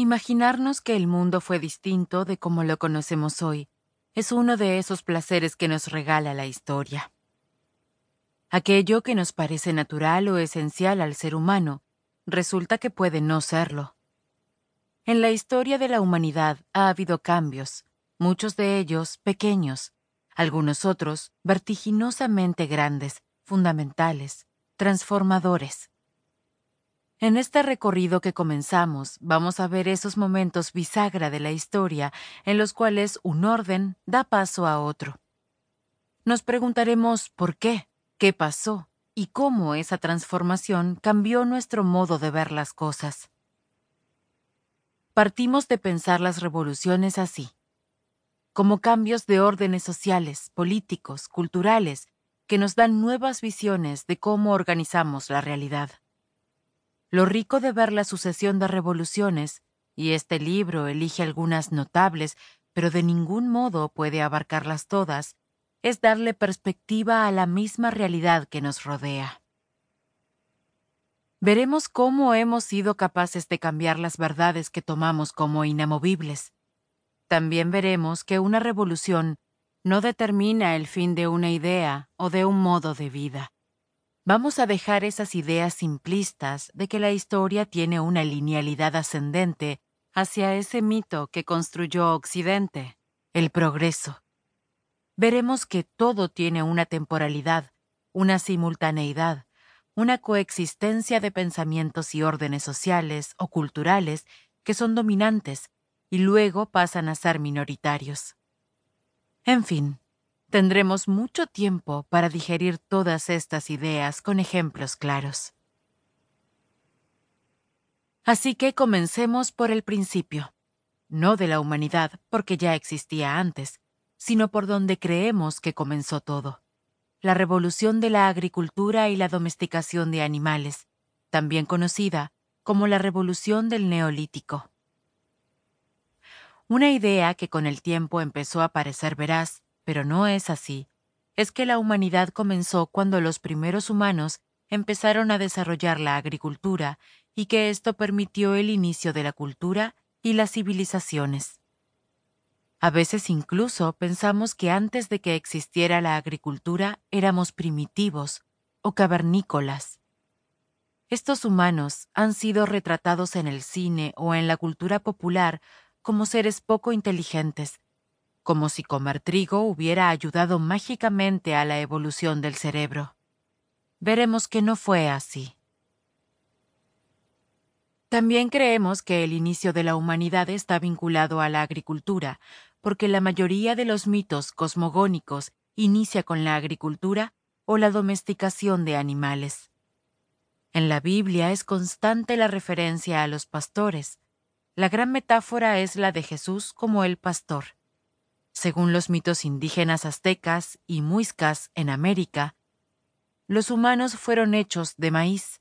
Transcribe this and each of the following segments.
Imaginarnos que el mundo fue distinto de como lo conocemos hoy es uno de esos placeres que nos regala la historia. Aquello que nos parece natural o esencial al ser humano resulta que puede no serlo. En la historia de la humanidad ha habido cambios, muchos de ellos pequeños, algunos otros vertiginosamente grandes, fundamentales, transformadores. En este recorrido que comenzamos vamos a ver esos momentos bisagra de la historia en los cuales un orden da paso a otro. Nos preguntaremos por qué, qué pasó y cómo esa transformación cambió nuestro modo de ver las cosas. Partimos de pensar las revoluciones así, como cambios de órdenes sociales, políticos, culturales, que nos dan nuevas visiones de cómo organizamos la realidad lo rico de ver la sucesión de revoluciones, y este libro elige algunas notables, pero de ningún modo puede abarcarlas todas, es darle perspectiva a la misma realidad que nos rodea. Veremos cómo hemos sido capaces de cambiar las verdades que tomamos como inamovibles. También veremos que una revolución no determina el fin de una idea o de un modo de vida Vamos a dejar esas ideas simplistas de que la historia tiene una linealidad ascendente hacia ese mito que construyó Occidente, el progreso. Veremos que todo tiene una temporalidad, una simultaneidad, una coexistencia de pensamientos y órdenes sociales o culturales que son dominantes y luego pasan a ser minoritarios. En fin, Tendremos mucho tiempo para digerir todas estas ideas con ejemplos claros. Así que comencemos por el principio, no de la humanidad porque ya existía antes, sino por donde creemos que comenzó todo, la revolución de la agricultura y la domesticación de animales, también conocida como la revolución del neolítico. Una idea que con el tiempo empezó a parecer veraz pero no es así. Es que la humanidad comenzó cuando los primeros humanos empezaron a desarrollar la agricultura y que esto permitió el inicio de la cultura y las civilizaciones. A veces incluso pensamos que antes de que existiera la agricultura éramos primitivos o cavernícolas. Estos humanos han sido retratados en el cine o en la cultura popular como seres poco inteligentes, como si comer trigo hubiera ayudado mágicamente a la evolución del cerebro. Veremos que no fue así. También creemos que el inicio de la humanidad está vinculado a la agricultura, porque la mayoría de los mitos cosmogónicos inicia con la agricultura o la domesticación de animales. En la Biblia es constante la referencia a los pastores. La gran metáfora es la de Jesús como el pastor. Según los mitos indígenas aztecas y muiscas en América, los humanos fueron hechos de maíz,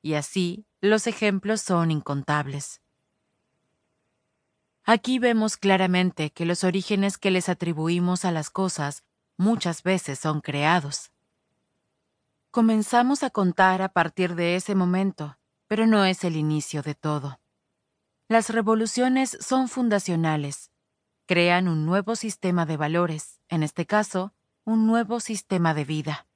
y así los ejemplos son incontables. Aquí vemos claramente que los orígenes que les atribuimos a las cosas muchas veces son creados. Comenzamos a contar a partir de ese momento, pero no es el inicio de todo. Las revoluciones son fundacionales, crean un nuevo sistema de valores, en este caso, un nuevo sistema de vida.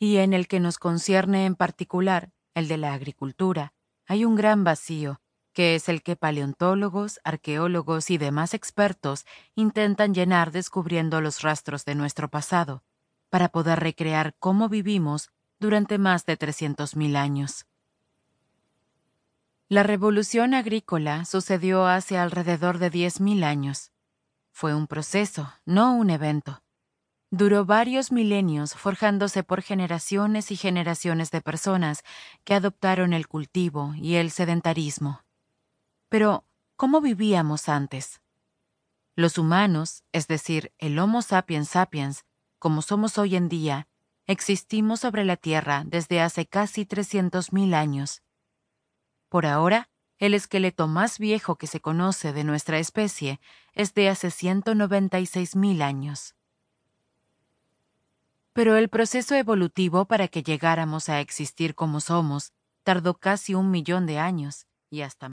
Y en el que nos concierne en particular, el de la agricultura, hay un gran vacío, que es el que paleontólogos, arqueólogos y demás expertos intentan llenar descubriendo los rastros de nuestro pasado, para poder recrear cómo vivimos durante más de 300.000 años. La revolución agrícola sucedió hace alrededor de 10.000 años, fue un proceso, no un evento. Duró varios milenios forjándose por generaciones y generaciones de personas que adoptaron el cultivo y el sedentarismo. Pero, ¿cómo vivíamos antes? Los humanos, es decir, el Homo sapiens sapiens, como somos hoy en día, existimos sobre la Tierra desde hace casi 300.000 años. Por ahora, el esqueleto más viejo que se conoce de nuestra especie es de hace 196.000 años. Pero el proceso evolutivo para que llegáramos a existir como somos tardó casi un millón de años y hasta